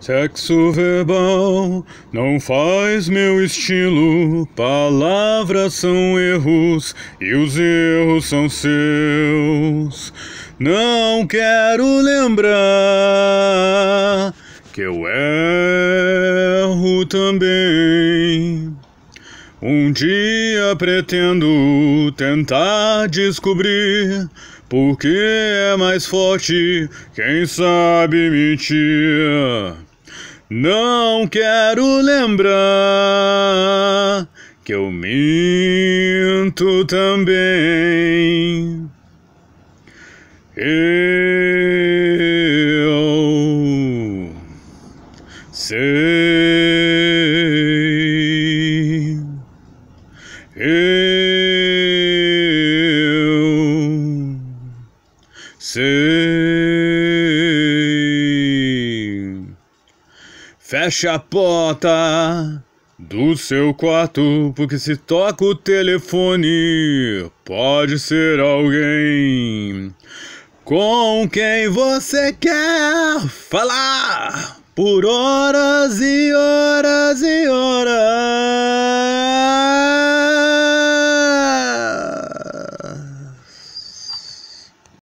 Sexo verbal não faz meu estilo, palavras são erros e os erros são seus. Não quero lembrar que eu erro também. Um dia pretendo tentar descobrir porque é mais forte quem sabe mentir. Não quero lembrar que eu minto também. Eu sei. Eu sei. Fecha a porta do seu quarto, porque se toca o telefone, pode ser alguém com quem você quer falar por horas e horas.